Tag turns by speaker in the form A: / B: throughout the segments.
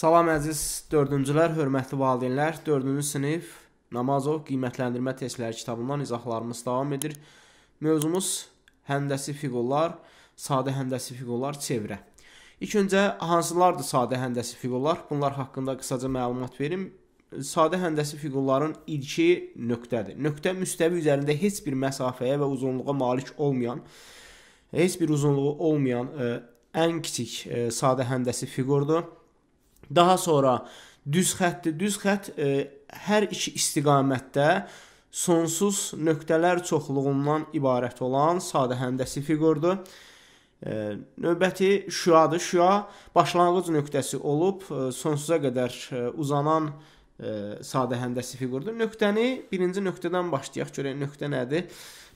A: Salam əziz 4-cülər, hörmətli valideynlər. 4-cü sinif Namazov qiymətləndirmə testləri kitabından izahlarımız davam edir. Mövzumuz həndəsi fiqurlar, sadə həndəsi fiqurlar çevrə. İlk öncə hansılardır sadə həndəsi fiqurlar? Bunlar haqqında qısaca məlumat verim. Sadə həndəsi fiqurların ilki nöqtədir. Nöqtə müstəvi üzərində heç bir məsafəyə və uzunluğa malik olmayan, heç bir uzunluğu olmayan ə, ən kiçik ə, sadə həndəsi fiqurdur Daha sonra düz xəttdir. Düz xətt e, hər iki istiqamətdə sonsuz nöqtələr çoxluğundan ibarət olan sadə həndəsi fiqurdur. E, növbəti şüadır. Şüa başlanğıc nöqtəsi olub e, sonsuza qədər e, uzanan e, sadə həndəsi fiqurdur. Nöqtəni birinci nöqtədən başlayaq görək nöqtə nədir.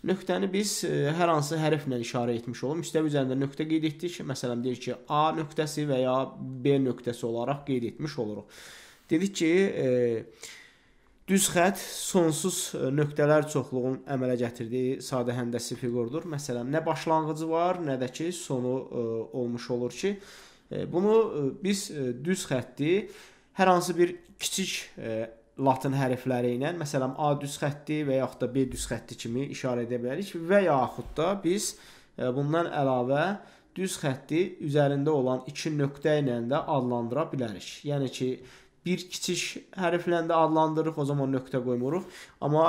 A: Nöqtəni biz e, hər hansı hərflə işarə etmiş olum. Müstəvi üzərində nöqtə qeyd etdik. Məsələn, deyir ki, A nöqtəsi və ya B nöqtəsi olaraq qeyd etmiş oluruq. Dedik ki, e, düz xətt sonsuz e, nöqtələr çoxluğun əmələ gətirdiyi sadə həndəsi fiqurdur. Məsələn, nə başlanğıcı var, nə də ki, sonu olmuş olur ki, bunu biz düz xətti hər hansı bir kiçik Latın hərfləri ilə, məsələn, A düz xətti və yaxud da B düz xətti kimi işarə edə bilərik və yaxud da biz e, bundan əlavə düz xətti üzərində olan iki nöqtə ilə də adlandıra bilərik. Yəni ki, bir kiçik hərflə də adlandırırıq, o zaman nöqtə qoymuruq. Amma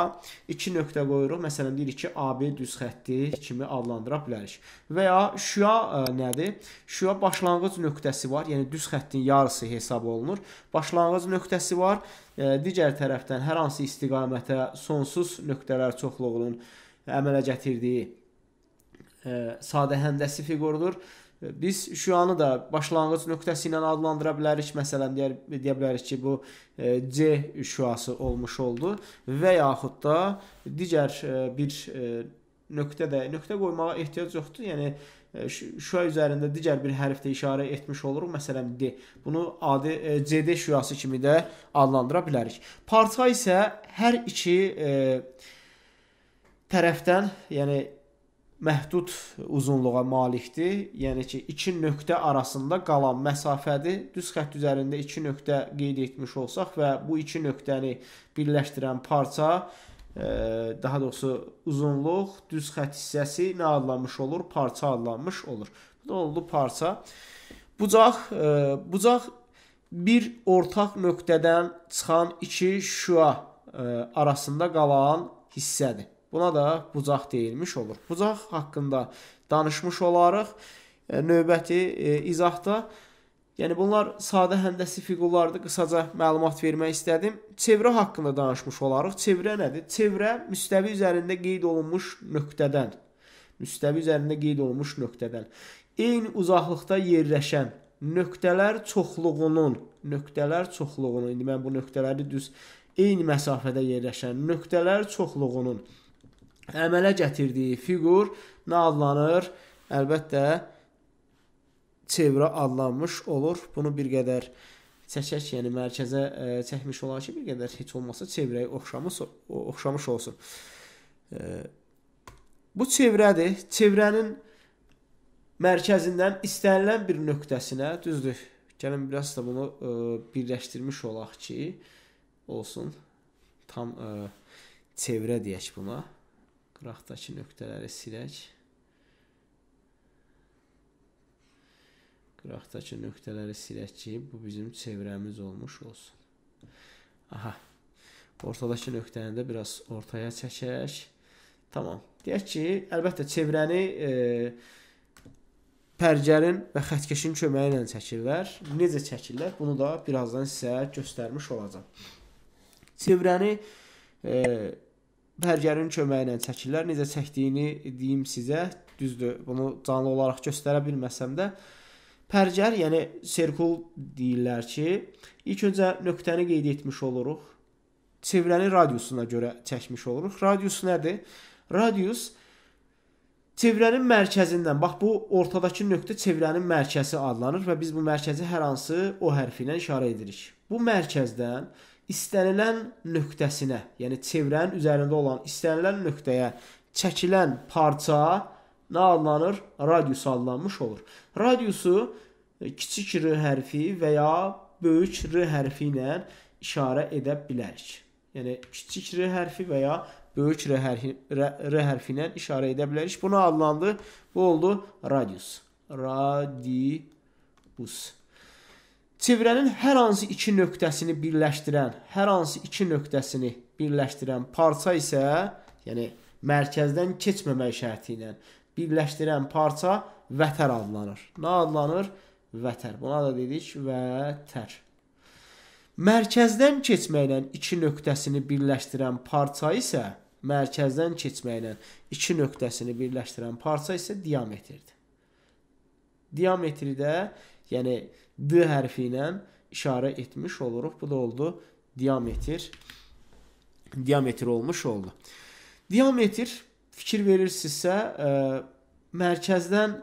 A: 2 nöqtə qoyuruq. Məsələn deyirik ki, AB düz xətti kimi adlandıra bilərik. Və ya şüa ə, e, nədir? Şüa başlanğıc nöqtəsi var, yəni düz xəttin yarısı hesab olunur. Başlanğıc nöqtəsi var. Ə, e, digər tərəfdən hər hansı istiqamətə sonsuz nöqtələr çoxluğunun əmələ gətirdiyi ə, e, sadə həndəsi fiqurudur. Biz şüanı da başlanğıc nöqtəsi ilə adlandıra bilərik. Məsələn, deyə, deyə bilərik ki, bu e, C şüası olmuş oldu və yaxud da digər e, bir e, nöqtə də nöqtə qoymağa ehtiyac yoxdur. Yəni şüa üzərində digər bir hərfdə işarə etmiş oluruq. Məsələn D. Bunu adi CD şüası kimi də adlandıra bilərik. Parça isə hər iki e, tərəfdən, yəni məhdud uzunluğa malikdir. Yəni ki, iki nöqtə arasında qalan məsafədir. Düz xətt üzərində iki nöqtə qeyd etmiş olsaq və bu iki nöqtəni birləşdirən parça, e, daha doğrusu uzunluq, düz xətt hissəsi nə adlanmış olur? Parça adlanmış olur. Bu da oldu parça. Bucaq, e, bucaq bir ortaq nöqtədən çıxan iki şüa e, arasında qalan hissədir. Buna da bucaq deyilmiş olur. Bucaq haqqında danışmış olarıq. E, növbəti e, izahda Yəni bunlar sadə həndəsi fiqurlardır. Qısaca məlumat vermək istədim. Çevrə haqqında danışmış olarıq. Çevrə nədir? Çevrə müstəvi üzərində qeyd olunmuş nöqtədən, müstəvi üzərində qeyd olunmuş nöqtədən eyni uzaqlıqda yerləşən nöqtələr çoxluğunun, nöqtələr çoxluğunun, indi mən bu nöqtələri düz eyni məsafədə yerləşən nöqtələr çoxluğunun əmələ gətirdiyi fiqur nə adlanır? Əlbəttə çevrə adlanmış olur. Bunu bir qədər çəkək, yəni mərkəzə ə, e, çəkmiş olaq ki, bir qədər heç olmasa çevrəyə oxşamış oxşamış olsun. Ə, e, bu çevrədir. Çevrənin mərkəzindən istənilən bir nöqtəsinə, düzdür? Gəlin biraz da bunu ə, e, birləşdirmiş olaq ki, olsun tam ə, çevrə deyək buna. Ətrafdakı nöqtələri silək. Qıraqdakı nöqtələri silək ki, bu bizim çevrəmiz olmuş olsun. Aha. Ortadakı nöqtəni də biraz ortaya çəkək. Tamam. Deyək ki, əlbəttə çevrəni e, pərgərin və xətkeşin köməyi ilə çəkirlər. Necə çəkirlər? Bunu da birazdan sizə göstərmiş olacağam. Çevrəni e, pərgərin köməyi ilə çəkirlər. Necə çəkdiyini deyim sizə. Düzdür, bunu canlı olaraq göstərə bilməsəm də pərgər, yəni serkul deyirlər ki, ilk öncə nöqtəni qeyd etmiş oluruq. Çevrənin radiusuna görə çəkmiş oluruq. Radius nədir? Radius Çevrənin mərkəzindən, bax bu ortadakı nöqtə çevrənin mərkəzi adlanır və biz bu mərkəzi hər hansı o hərfi ilə işarə edirik. Bu mərkəzdən istənilən nöqtəsinə, yəni çevrənin üzərində olan istənilən nöqtəyə çəkilən parça nə adlanır? Radius adlanmış olur. Radiusu kiçik r hərfi və ya böyük r hərfi ilə işarə edə bilərik. Yəni kiçik r hərfi və ya böyük r hərfi, r, r hərfi ilə işarə edə bilərik. Buna adlandı. Bu oldu radius. Radius. Çevrənin hər hansı iki nöqtəsini birləşdirən, hər hansı iki nöqtəsini birləşdirən parça isə, yəni mərkəzdən keçməmək şərti ilə birləşdirən parça vətər adlanır. Nə adlanır? Vətər. Buna da dedik vətər. Mərkəzdən keçməklə iki nöqtəsini birləşdirən parça isə mərkəzdən keçməklə iki nöqtəsini birləşdirən parça isə diametrdir. Diametri də, yəni D hərfi ilə işarə etmiş oluruq. Bu da oldu diametr. Diametr olmuş oldu. Diametr fikir verirsinizsə, ə, e, mərkəzdən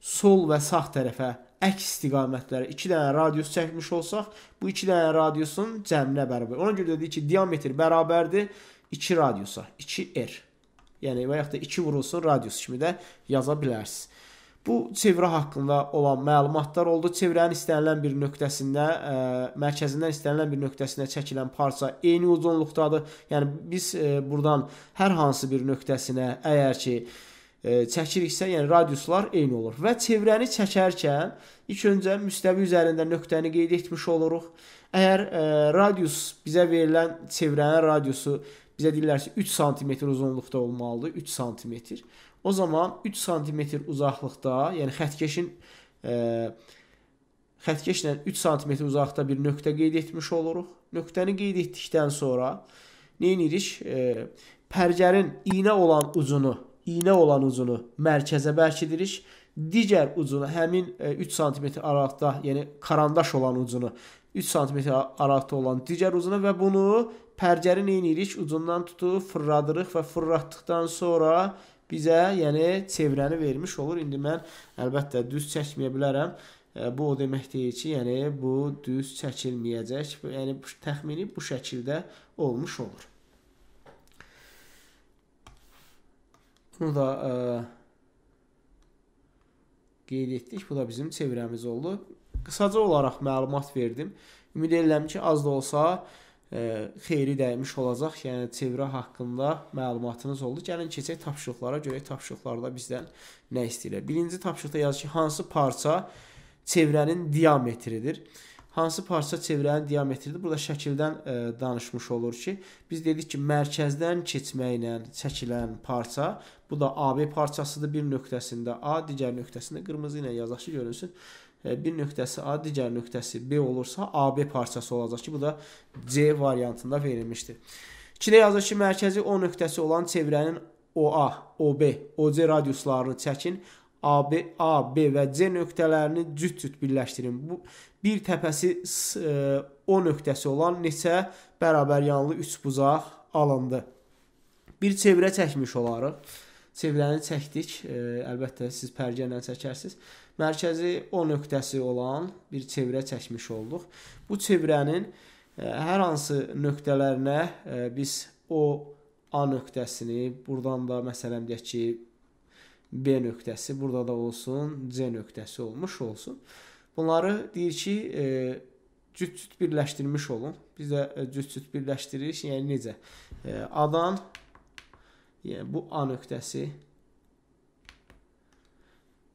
A: sol və sağ tərəfə əks istiqamətlərə 2 dənə radius çəkmiş olsaq, bu 2 dənə radiusun cəminə bərabər. Ona görə dedik ki, diametr bərabərdir 2 radiusa, 2r. Yəni və yaxud da 2 vurulsun radius kimi də yaza bilərsiniz. Bu çevrə haqqında olan məlumatlar oldu. Çevrənin istənilən bir nöqtəsində, ə, e, mərkəzindən istənilən bir nöqtəsinə çəkilən parça eyni uzunluqdadır. Yəni biz ə, e, buradan hər hansı bir nöqtəsinə əgər ki e, çəkiriksə, yəni radiuslar eyni olur. Və çevrəni çəkərkən ilk öncə müstəvi üzərində nöqtəni qeyd etmiş oluruq. Əgər ə, radius bizə verilən çevrənin radiusu bizə deyirlərsə 3 sm uzunluqda olmalıdır, 3 sm. O zaman 3 sm uzaqlıqda, yəni xəttkeşin e, xəttkeşlə 3 sm uzaqda bir nöqtə qeyd etmiş oluruq. Nöqtəni qeyd etdikdən sonra nə edirik? E, pərgərin iynə olan ucunu, iynə olan ucunu mərkəzə bərkidirik. Digər ucunu həmin 3 e, sm aralıqda, yəni karandaş olan ucunu 3 sm aralıqda olan digər ucuna və bunu pərgərin eynilik ucundan tutub fırladırıq və fırlatdıqdan sonra bizə yəni çevrəni vermiş olur. İndi mən əlbəttə düz çəkməyə bilərəm. E, bu o demək deyil ki, yəni bu düz çəkilməyəcək. Yəni təxmini bu şəkildə olmuş olur. Bunu da ə, e, qeyd etdik. Bu da bizim çevrəmiz oldu. Qısaca olaraq məlumat verdim. Ümid edirəm ki, az da olsa E, xeyri dəymiş olacaq. Yəni çevrə haqqında məlumatınız oldu. Gəlin keçək tapşırıqlara. Görək tapşırıqlarda bizdən nə istəyirlər. Birinci tapşırıqda yazır ki, hansı parça çevrənin diametridir? Hansı parça çevrənin diametridir? Burada şəkildən ə, e, danışmış olur ki, biz dedik ki, mərkəzdən keçməklə çəkilən parça, bu da AB parçasıdır. Bir nöqtəsində A, digər nöqtəsində qırmızı ilə yazışı görünsün. E, bir nöqtəsi A, digər nöqtəsi B olursa AB parçası olacaq ki, bu da C variantında verilmişdir. 2-də yazır ki, mərkəzi O nöqtəsi olan çevrənin OA, OB, OC radiuslarını çəkin. AB, AB və C nöqtələrini cüt-cüt birləşdirin. Bu bir təpəsi e, O nöqtəsi olan neçə bərabər yanlı 3 bucaq alındı. Bir çevrə çəkmiş olarıq. Çevrəni çəkdik. E, əlbəttə siz pərgənlə çəkərsiniz. Mərkəzi O nöqtəsi olan bir çevrə çəkmiş olduq. Bu çevrənin e, hər hansı nöqtələrinə e, biz o A nöqtəsini, burdan da məsələn deyək ki, B nöqtəsi, burada da olsun, C nöqtəsi olmuş olsun. Bunları deyir ki, e, cüt-cüt birləşdirmiş olun. Biz də cüt-cüt e, birləşdiririk. Yəni necə? E, A-dan Yəni bu A nöqtəsi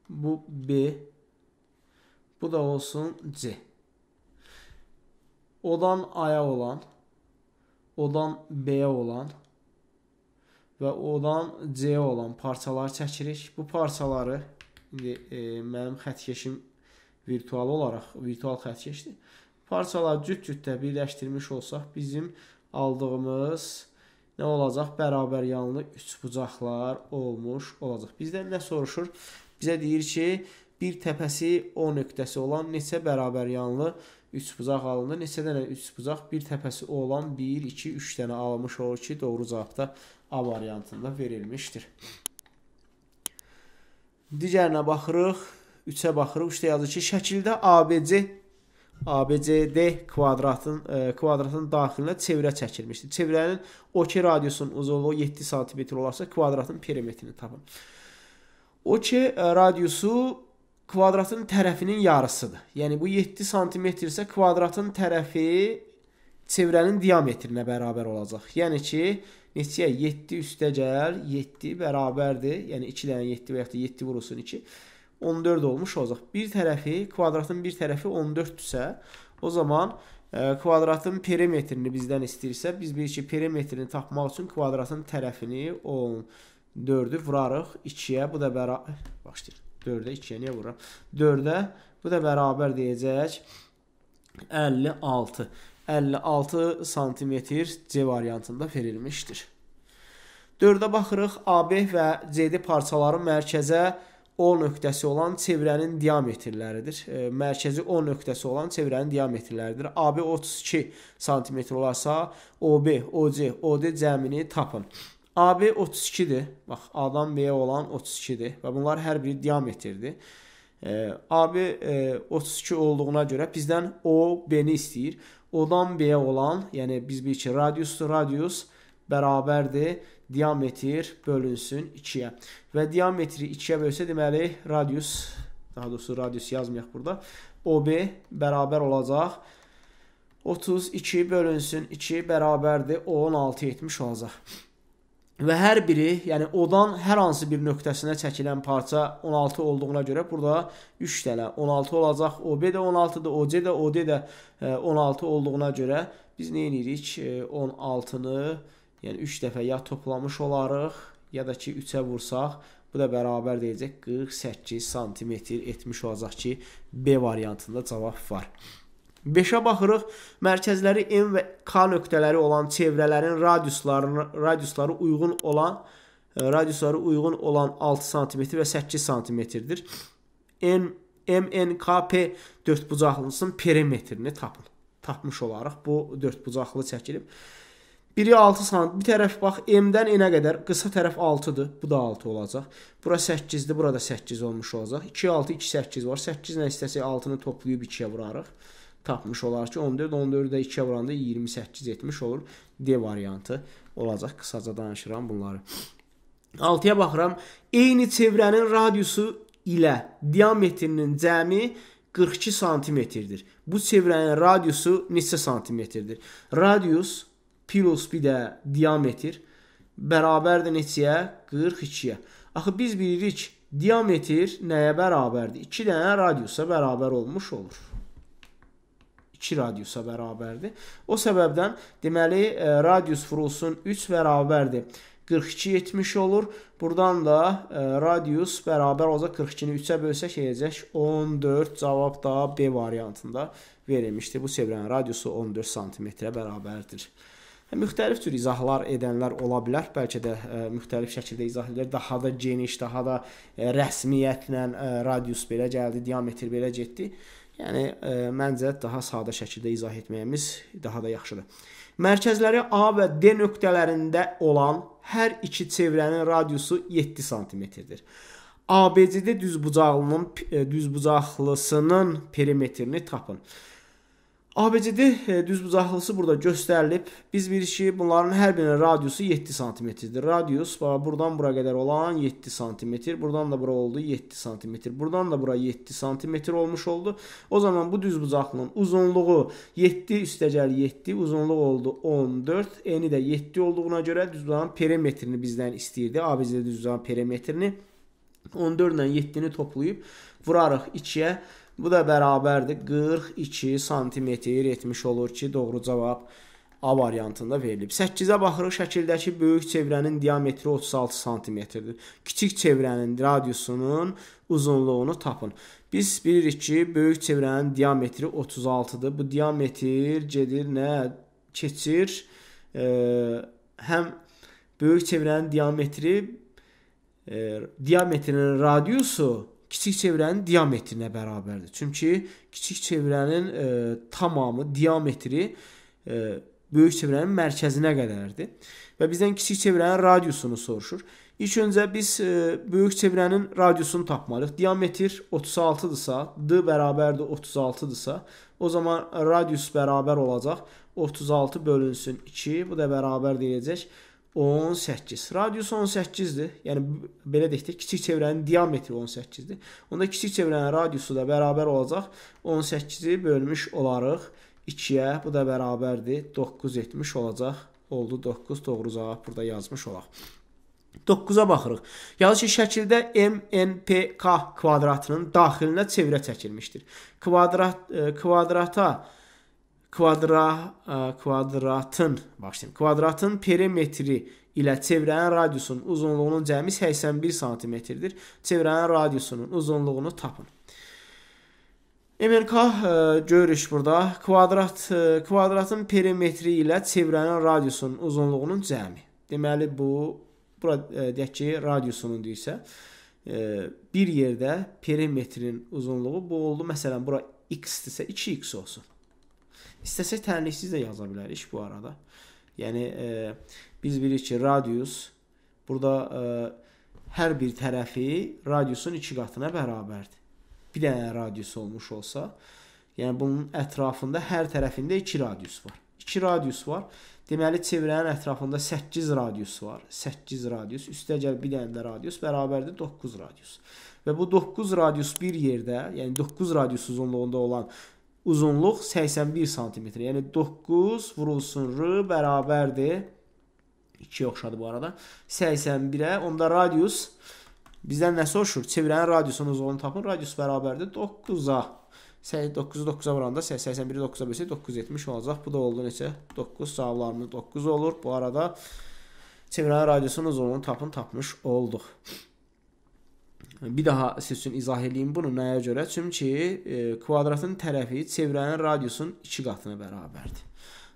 A: bu B bu da olsun C. Odan A-ya olan, odan B-yə olan və odan C-yə olan parçaları çəkirik. Bu parçaları indi e, mənim xətkeşim virtual olaraq virtual xətkeşdir. Parçaları cüt-cütdə birləşdirmiş olsaq bizim aldığımız nə olacaq? Bərabər yanlı üçbucaqlar olmuş olacaq. Bizdən nə soruşur? Bizə deyir ki, bir təpəsi 10 nöqtəsi olan neçə bərabər yanlı üçbucaq alındı? Neçə dənə üçbucaq? Bir təpəsi olan 1, 2, 3 dənə alınmış olur ki, doğru cavab da A variantında verilmişdir. Digərinə baxırıq. 3-ə baxırıq. 3-də yazır ki, şəkildə ABC ABCD kvadratın e, kvadratın daxilinə çevrə çəkilmişdir. Çevrənin OK radiusunun uzunluğu 7 sm olarsa kvadratın perimetrini tapın. OK e, radiusu kvadratın tərəfinin yarısıdır. Yəni bu 7 sm isə kvadratın tərəfi çevrənin diametrinə bərabər olacaq. Yəni ki, neçəyə 7 üstə gəl 7 bərabərdir. Yəni 2 dənə 7 və ya da 7 vurulsun 2 14 olmuş olacaq. Bir tərəfi, kvadratın bir tərəfi 14-dürsə, o zaman ə, e, kvadratın perimetrini bizdən istəyirsə, biz bilir ki, perimetrini tapmaq üçün kvadratın tərəfini 14-ü vurarıq 2-yə. Bu da bərabər başlayır. 4-ə 2-yə niyə vururam? 4-ə bu da bərabər deyəcək 56. 56 santimetr C variantında verilmişdir. 4-ə baxırıq, AB və CD parçaları mərkəzə verilmişdir O nöqtəsi olan çevrənin diametrləridir. E, mərkəzi O nöqtəsi olan çevrənin diametrləridir. AB 32 sm olarsa, OB, OC, OD cəmini tapın. AB 32-dir. Bax, A-dan B-yə olan 32-dir və bunlar hər biri diametrdir. E, AB 32 e, olduğuna görə bizdən OB-ni istəyir. O-dan B-yə olan, yəni biz bilirik ki, radiusdur, radius, radius bərabərdir diametr bölünsün 2-yə. Və diametri 2-yə bölsə deməli radius, daha doğrusu radius yazmayaq burada. OB bərabər olacaq 32 bölünsün 2 bərabərdir 16 70 olacaq. Və hər biri, yəni odan hər hansı bir nöqtəsinə çəkilən parça 16 olduğuna görə burada 3 dənə 16 olacaq. OB də 16-dır, OC də, OD də 16 e, olduğuna görə biz nə edirik? 16-nı e, Yəni 3 dəfə ya toplamış olarıq, ya da ki 3-ə vursaq, bu da bərabər deyəcək 48 sm etmiş olacaq ki, B variantında cavab var. 5-ə baxırıq. Mərkəzləri M və K nöqtələri olan çevrələrin radiuslarını radiusları uyğun olan e, radiusları uyğun olan 6 sm və 8 sm-dir. M MNKP dördbucaqlısının perimetrini tapın. Tapmış olaraq bu dördbucaqlı çəkilib. Biri 6 sant, bir tərəf bax M-dən N-ə qədər qısa tərəf 6-dır. Bu da 6 olacaq. Bura 8-dir, burada 8 olmuş olacaq. 2 6 2 8 var. 8 ilə istəsək 6-nı toplayıb 2-yə vurarıq. Tapmış olar ki, 14 14-də 2-yə vuranda 28 etmiş olur. D variantı olacaq. Qısaca danışıram bunları. 6-ya baxıram. Eyni çevrənin radiusu ilə diametrinin cəmi 42 santimetrdir. Bu çevrənin radiusu neçə santimetrdir? Radius plus bir də diametr bərabərdir neçəyə? 42-yə. Axı biz bilirik diametr nəyə bərabərdir? 2 dənə radiusa bərabər olmuş olur. 2 radiusa bərabərdir. O səbəbdən deməli e, radius vurulsun 3 bərabərdir. 42 70 olur. Burdan da ə, e, radius bərabər olacaq 42-ni 3-ə bölsək eləyəcək 14. Cavab da B variantında verilmişdir. Bu çevrənin radiusu 14 sm-ə bərabərdir. Hə, müxtəlif cür izahlar edənlər ola bilər, bəlkə də ə, e, müxtəlif şəkildə izah edir, daha da geniş, daha da ə, e, rəsmiyyətlə ə, e, radius belə gəldi, diametr belə getdi. Yəni ə, məncə daha sadə şəkildə izah etməyimiz daha da yaxşıdır. Mərkəzləri A və D nöqtələrində olan hər iki çevrənin radiusu 7 sm-dir. ABC-də düzbucaqlının düzbucaqlısının perimetrini tapın. ABCD e, düz bucaqlısı burada göstərilib. Biz bilirik ki, bunların hər birinin radiusu 7 sm-dir. Radius buradan bura qədər olan 7 sm, buradan da bura oldu 7 sm, buradan da bura 7 sm olmuş oldu. O zaman bu düz bucaqlının uzunluğu 7 üstəgəl 7, uzunluq oldu 14, eni də 7 olduğuna görə düz bucağın perimetrini bizdən istəyirdi. ABCD düz bucağın perimetrini 14 ilə 7-ni toplayıb vurarıq 2-yə. Bu da bərabərdir 42 santimetr etmiş olur ki, doğru cavab A variantında verilib. 8-ə baxırıq şəkildəki böyük çevrənin diametri 36 santimetrdir. Kiçik çevrənin radiusunun uzunluğunu tapın. Biz bilirik ki, böyük çevrənin diametri 36-dır. Bu diametr gedir nə? Keçir. E, həm böyük çevrənin diametri e, diametrinin radiusu kiçik çevrənin diametrinə bərabərdir. Çünki kiçik çevrənin e, tamamı diametri e, böyük çevrənin mərkəzinə qədərdir. Və bizdən kiçik çevrənin radiusunu soruşur. İlk öncə biz e, böyük çevrənin radiusunu tapmalıyıq. Diametr 36-dırsa, d bərabərdir 36-dırsa, o zaman radius bərabər olacaq 36 bölünsün 2, bu da bərabər deyiləcək 18. Radius 18-dir. Yəni belə deyək də kiçik çevrənin diametri 18-dir. Onda kiçik çevrənin radiusu da bərabər olacaq 18-i bölmüş olarıq 2-yə. Bu da bərabərdir 9 etmiş olacaq. Oldu 9 doğru cavab burada yazmış olaq. 9-a baxırıq. Yazı ki, şəkildə MNPK kvadratının daxilinə çevrə çəkilmişdir. Kvadrat e, kvadrata e, kvadra, e, kvadratın, başlayın, kvadratın perimetri ilə çevrənin radiusunun uzunluğunun cəmi 81 sm-dir. Çevrənin radiusunun uzunluğunu tapın. MNK e, görürük burada. Kvadrat e, kvadratın perimetri ilə çevrənin radiusunun uzunluğunun cəmi. Deməli bu bura deyək ki, radiusunun deyilsə, bir yerdə perimetrin uzunluğu bu oldu. Məsələn, bura x-dirsə 2x olsun. İstəsək tərliksiz də yaza bilərik bu arada. Yəni e, biz bilirik ki, radius burada e, hər bir tərəfi radiusun 2 qatına bərabərdir. Bir dənə radius olmuş olsa, yəni bunun ətrafında hər tərəfində 2 radius var. 2 radius var. Deməli çevrənin ətrafında 8 radius var. 8 radius üstə gəl bir dənə də radius bərabərdir 9 radius. Və bu 9 radius bir yerdə, yəni 9 radius uzunluğunda olan uzunluq 81 sm. Yəni 9 vurulsun r bərabərdir 2 oxşadı bu arada. 81-ə onda radius bizdən nə soruşur? Çevirənin radiusunun uzunluğunu tapın. Radius bərabərdir 9-a. 9-u 9-a vuranda 81-i 9-a bölsək 970 olacaq. Bu da oldu neçə? 9 cavablarımız 9 olur. Bu arada çevirənin radiusunun uzunluğunu tapın, tapmış olduq. Bir daha siz üçün izah edeyim bunu nəyə görə? Çünki e, kvadratın tərəfi çevrənin radiusun 2 qatına bərabərdir.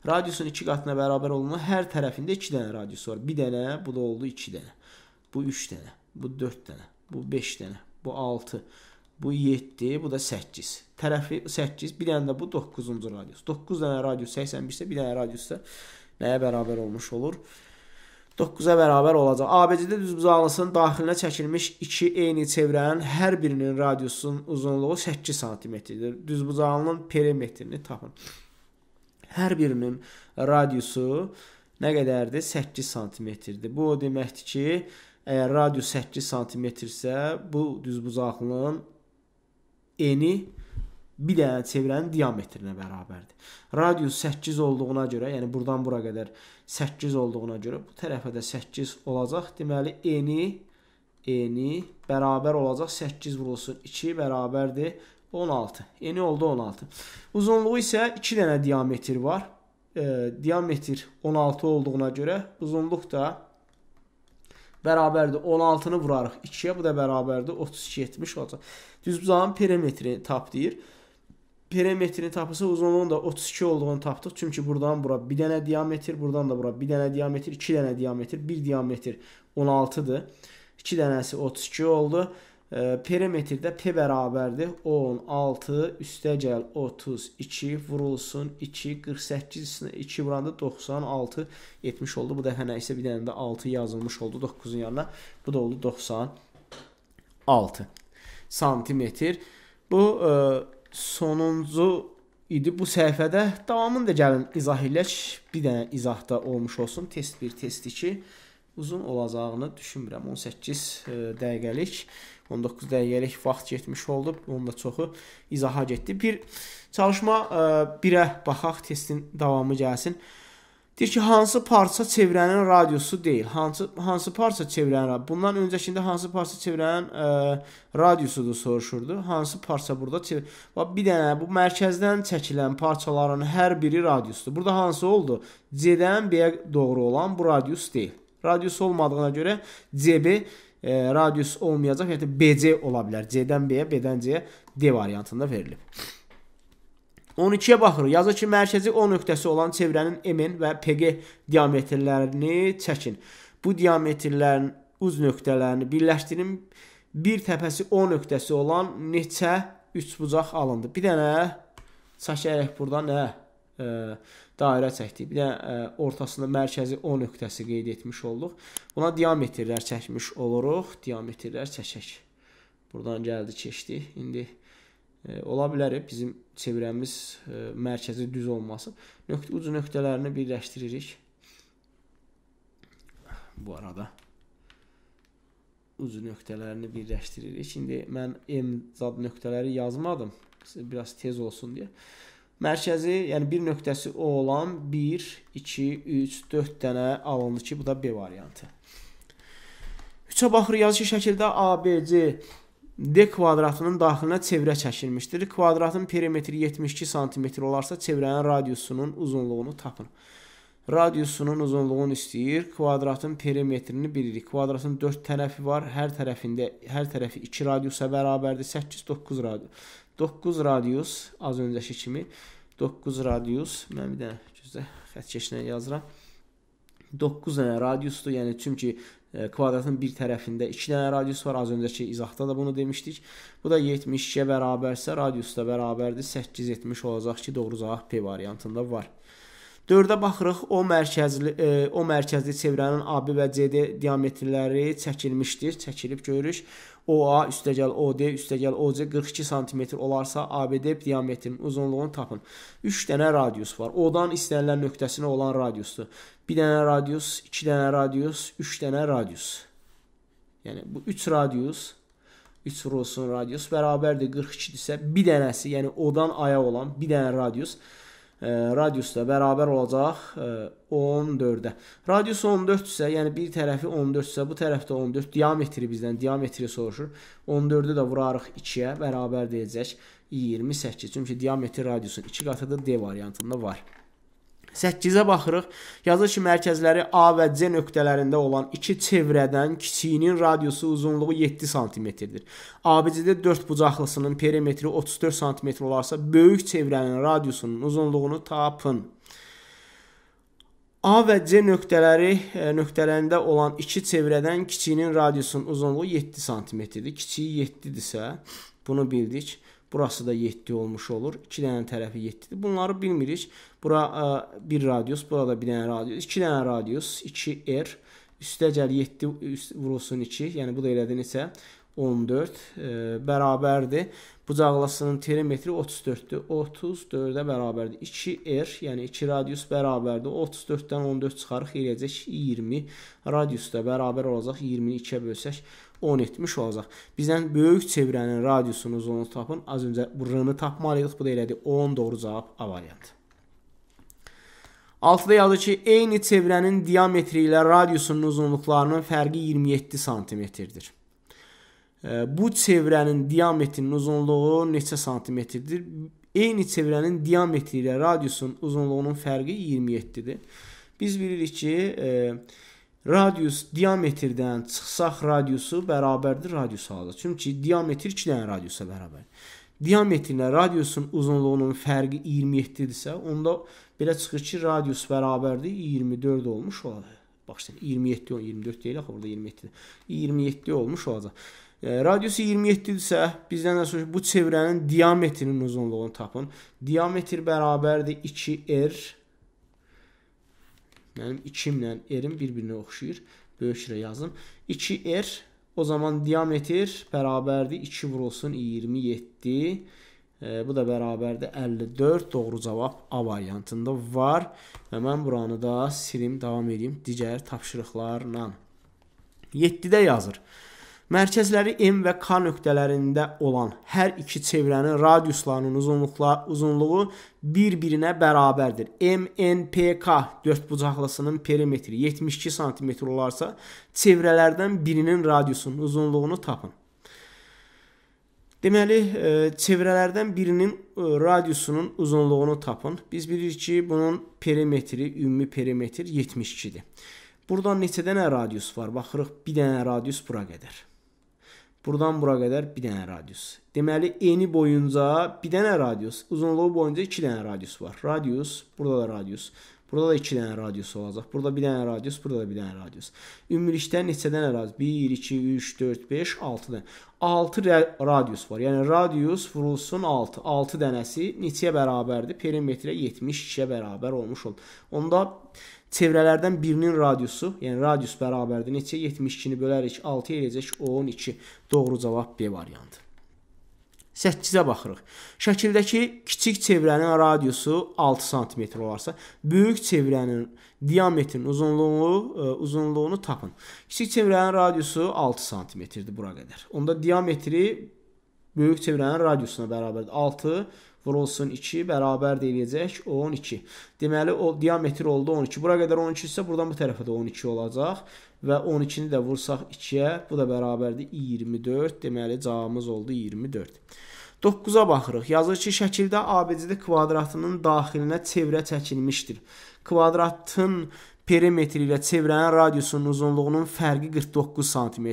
A: Radiusun 2 qatına bərabər olunan hər tərəfində 2 dənə radius var. 1 dənə, bu da oldu 2 dənə. Bu 3 dənə, bu 4 dənə, bu 5 dənə, bu 6, bu 7, bu da 8. Tərəfi 8, bir dənə də bu 9-cu radius. 9 dənə radius 81 isə, bir dənə radius da nəyə bərabər olmuş olur? 9-a bərabər olacaq. ABC-də düzbucaqlısının daxilinə çəkilmiş iki eyni çevrənin hər birinin radiusunun uzunluğu 8 sm-dir. Düzbucaqlının perimetrini tapın. Hər birinin radiusu nə qədərdir? 8 sm-dir. Bu o deməkdir ki, əgər radius 8 sm-isə, bu düzbucaqlının eni bir dənə çevrənin diametrinə bərabərdir. Radius 8 olduğuna görə, yəni burdan bura qədər 8 olduğuna görə bu tərəfə də 8 olacaq. Deməli, eni, eni bərabər olacaq. 8 vurulsun 2 bərabərdir 16. Eni oldu 16. Uzunluğu isə 2 dənə diametr var. E, diametr 16 olduğuna görə uzunluq da bərabərdir 16-nı vurarıq 2-yə, bu da bərabərdir 32 70 olacaq. Düzbucağın perimetrini tap deyir perimetrini tapırsa uzunluğun da 32 olduğunu tapdıq. Çünki buradan bura bir dənə diametr, buradan da bura bir dənə diametr, iki dənə diametr, bir diametr 16-dır. 2 dənəsi 32 oldu. E, perimetrdə P bərabərdir. 16 üstə gəl 32 vurulsun 2 48 üstünə 2 vuranda 96 70 oldu. Bu da hə nə isə bir dənə də 6 yazılmış oldu 9-un yanına. Bu da oldu 96 santimetr. Bu e, sonuncu idi bu səhifədə. Davamını da gəlin izah eləyək. Bir dənə izah da olmuş olsun. Test 1, test 2 uzun olacağını düşünmürəm. 18 e, dəqiqəlik, 19 dəqiqəlik vaxt getmiş oldu. Onun da çoxu izaha getdi. Bir çalışma 1-ə e, baxaq, testin davamı gəlsin. Deyir ki, hansı parça çevrənin radiusu deyil. Hansı hansı parça çevrənin bundan öncəkində hansı parça çevrənin ə, e, radiusudur soruşurdu. Hansı parça burada çevr Bax bir dənə bu mərkəzdən çəkilən parçaların hər biri radiusdur. Burada hansı oldu? C-dən B-yə doğru olan bu radius deyil. Radius olmadığına görə CB e, radius olmayacaq, yəni BC ola bilər. C-dən B-yə, B-dən C-yə D variantında verilib. 12-yə baxırıq. Yazır ki, mərkəzi O nöqtəsi olan çevrənin MN və PG diametrlərini çəkin. Bu diametrlərin uc nöqtələrini birləşdirin. Bir təpəsi O nöqtəsi olan neçə üçbucaq alındı? Bir dənə çəkərək burada nə hə, ə, e, dairə çəkdik. Bir dənə ə, e, ortasında mərkəzi O nöqtəsi qeyd etmiş olduq. Buna diametrlər çəkmiş oluruq. Diametrlər çəkək. Buradan gəldi, keçdi. İndi ə, e, ola bilər bizim çevirəmiz e, mərkəzi düz olması. Nöqtə ucu nöqtələrini birləşdiririk. Bu arada ucu nöqtələrini birləşdiririk. İndi mən M zad nöqtələri yazmadım. Biraz tez olsun deyə. Mərkəzi, yəni bir nöqtəsi O olan 1, 2, 3, 4 dənə alındı ki, bu da B variantı. 3-ə baxır yazışı şəkildə ABC D kvadratının daxilinə çevrə çəkilmişdir. Kvadratın perimetri 72 sm olarsa çevrənin radiusunun uzunluğunu tapın. Radiusunun uzunluğunu istəyir. Kvadratın perimetrini bilirik. Kvadratın 4 tərəfi var. Hər tərəfində hər tərəfi 2 radiusa bərabərdir. 8 9 radius. 9 radius az öncəki kimi 9 radius. Mən bir dənə gözlə xətt keçinə yazıram. 9 dənə radiusdur. Yəni çünki kvadratın bir tərəfində 2 dənə radius var. Az öncəki izahda da bunu demişdik. Bu da 72-yə bərabərsə, radius da bərabərdir 870 olacaq ki, doğru cavab P variantında var. 4-ə baxırıq, o mərkəzli e, o mərkəzli çevrənin AB və CD diametrləri çəkilmişdir, çəkilib görürük. OA üstəgəl OD üstəgəl OC 42 sm olarsa ABD diametrinin uzunluğunu tapın. 3 dənə radius var. O-dan istənilən nöqtəsinə olan radiusdur. 1 dənə radius, 2 dənə radius, 3 dənə radius. Yəni bu 3 radius 3 rolsun radius bərabərdir 42 isə bir dənəsi, yəni O-dan aya olan bir dənə radius radiusla bərabər olacaq 14-ə. E, Radius 14 isə, yəni bir tərəfi 14 isə, bu tərəfdə 14 diametri bizdən diametri soruşur. 14-ü də vurarıq 2-yə bərabər deyəcək 28. Çünki diametr radiusun 2 qatıdır, D variantında var. 8-ə baxırıq. Yazır ki, mərkəzləri A və C nöqtələrində olan iki çevrədən kiçiyinin radiusu uzunluğu 7 sm-dir. ABC-də 4 bucaqlısının perimetri 34 sm olarsa, böyük çevrənin radiusunun uzunluğunu tapın. A və C nöqtələri e, nöqtələrində olan iki çevrədən kiçiyinin radiusunun uzunluğu 7 sm-dir. Kiçiyi 7-dirsə, bunu bildik. Burası da 7 olmuş olur. 2 dənə tərəfi 7-dir. Bunları bilmirik. Bura ə, e, bir radius, burada bir dənə radius, 2 dənə radius, 2r. Üstə gəl 7 üst, vurulsun 2. Yəni bu da elədi neçə? 14 ə, bərabərdir bucaqlasının perimetri 34-dür. 34-ə bərabərdir. 2r, yəni 2 radius bərabərdir. 34-dən 14 çıxarıq, eləyəcək 20. Radius da bərabər olacaq 20-ni 2-yə bölsək 10 etmiş olacaq. Bizdən böyük çevrənin radiusunun uzunluğunu tapın. Az öncə bu r-ni tapmalıydıq. Bu da elədi. 10 doğru cavab A variantı. 6-da yazır ki, eyni çevrənin diametri ilə radiusunun uzunluqlarının fərqi 27 santimetrdir. Bu çevrənin diametrinin uzunluğu neçə santimetrdir? Eyni çevrənin diametri ilə radiusun uzunluğunun fərqi 27-dir. Biz bilirik ki, e, radius diametrdən çıxsaq radiusu bərabərdir radiusa. Çünki diametr 2 dənə radiusa bərabərdir diametrinə radiusun uzunluğunun fərqi 27-dirsə, onda belə çıxır ki, radius bərabərdir 24 olmuş olacaq. Başlayın 27 24 deyil axı burada 27. 27 olmuş olacaq. Radiusu 27-dirsə, bizdən də soruşur bu çevrənin diametrinin uzunluğunu tapın. Diametr bərabərdir 2r. Er. Mənim 2 ilə r-im bir-birinə oxşayır. Böyük r yazım. 2r er, o zaman diametr bərabərdir 2 vurulsun 27. E, bu da bərabərdir 54. Doğru cavab A variantında var. Və mən buranı da silim, davam edeyim digər tapşırıqlarla. 7-də yazır. Mərkəzləri M və K nöqtələrində olan hər iki çevrənin radiuslarının uzunluğu bir-birinə bərabərdir. MNPK dördbucaqlısının perimetri 72 sm olarsa, çevrələrdən birinin radiusunun uzunluğunu tapın. Deməli, e, çevrələrdən birinin e, radiusunun uzunluğunu tapın. Biz bilirik ki, bunun perimetri, ümumi perimetr 72-dir. Burdan neçə dənə radius var? Baxırıq, bir dənə radius bura qədər. Buradan bura qədər bir dənə radius. Deməli eni boyunca bir dənə radius, uzunluğu boyunca 2 dənə radius var. Radius, burada da radius. Burada da 2 dənə radius olacaq. Burada bir dənə radius, burada da bir dənə radius. Ümumilikdə neçə dənə radius? 1 2 3 4 5 6 dənə. 6 radius var. Yəni radius vurulsun 6. 6 dənəsi neçəyə bərabərdir? Perimetrə 72-yə bərabər olmuş olur. Onda çevrələrdən birinin radiusu, yəni radius bərabərdir neçə? 72-ni bölərik 6 eləyəcək 12. Doğru cavab B variantı. 8-ə baxırıq. Şəkildəki kiçik çevrənin radiusu 6 sm olarsa, böyük çevrənin diametrinin uzunluğunu e, uzunluğunu tapın. Kiçik çevrənin radiusu 6 sm-dir bura qədər. Onda diametri böyük çevrənin radiusuna bərabərdir. 6 vurulsun 2 bərabər deyəcək 12. Deməli o diametri oldu 12. Bura qədər 12 isə buradan bu tərəfə də 12 olacaq və 12-ni də vursaq 2-yə bu da bərabərdir 24. Deməli cavabımız oldu 24. 9-a baxırıq. Yazır ki, şəkildə ABC kvadratının daxilinə çevrə çəkilmişdir. Kvadratın perimetri ilə çevrənin radiusunun uzunluğunun fərqi 49 sm.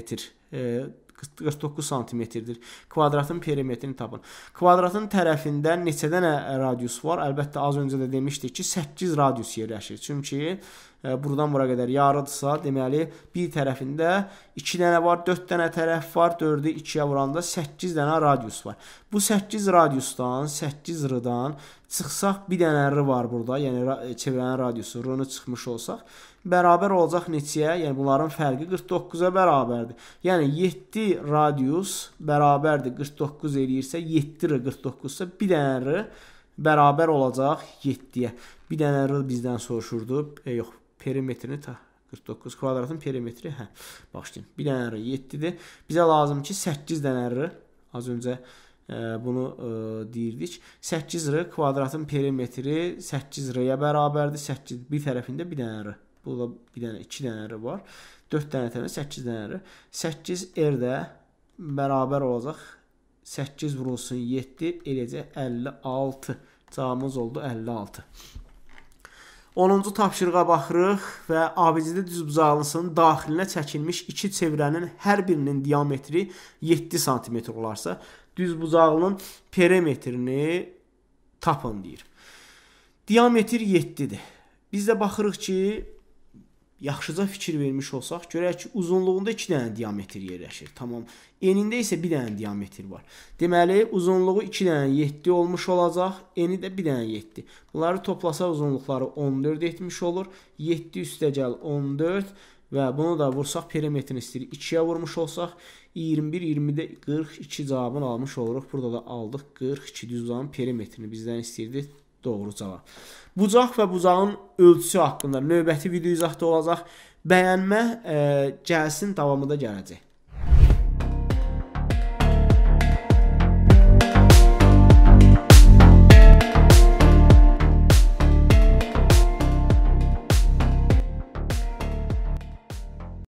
A: E, 49 santimetrdir. Kvadratın perimetrini tapın. Kvadratın tərəfində neçə dənə radius var? Əlbəttə az öncə də demişdik ki, 8 radius yerləşir. Çünki e, buradan bura qədər yarıdsa, deməli bir tərəfində 2 dənə var, 4 dənə tərəf var, 4-ü 2-yə vuranda 8 dənə radius var. Bu 8 radiusdan, 8 r-dan çıxsaq bir dənə r var burada, yəni çevirənin radiusu r-nı çıxmış olsaq, bərabər olacaq neçəyə? Yəni bunların fərqi 49-a bərabərdir. Yəni 7 radius bərabərdir 49 eləyirsə, 7 r 49-sa bir dənə r bərabər olacaq 7-yə. Bir dənə r bizdən soruşurdu. E, yox, perimetrini ta 49 kvadratın perimetri, hə, başlayın. Bir dənə r 7-dir. Bizə lazım ki 8 dənə r az öncə e, bunu e, deyirdik. 8 r kvadratın perimetri 8 r-yə bərabərdir. 8 bir tərəfində bir dənə r Burada bir dənə, 2 dənəri var. 4 dənə tənə 8 dənəri. 8 r də bərabər olacaq. 8 vurulsun 7 eləcək 56. Cavabımız oldu 56. 10-cu tapşırığa baxırıq və ABC-də düzbucaqlısının daxilinə çəkilmiş iki çevrənin hər birinin diametri 7 sm olarsa, düzbucaqlının perimetrini tapın deyir. Diametr 7-dir. Biz də baxırıq ki, yaxşıca fikir vermiş olsaq, görək ki, uzunluğunda 2 dənə diametr yerləşir. Tamam. Enində isə 1 dənə diametr var. Deməli, uzunluğu 2 dənə 7 olmuş olacaq, eni də 1 dənə 7. Bunları toplasaq uzunluqları 14 etmiş olur. 7 üstə gəl 14 və bunu da vursaq perimetrin istəyir 2-yə vurmuş olsaq 21 20-də 42 cavabını almış oluruq. Burada da aldıq 42 düzanın perimetrini bizdən istəyirdi doğru cavab. Bucaq və bucağın ölçüsü haqqında növbəti video izahda olacaq. Bəyənmə e, gəlsin davamında gələcək.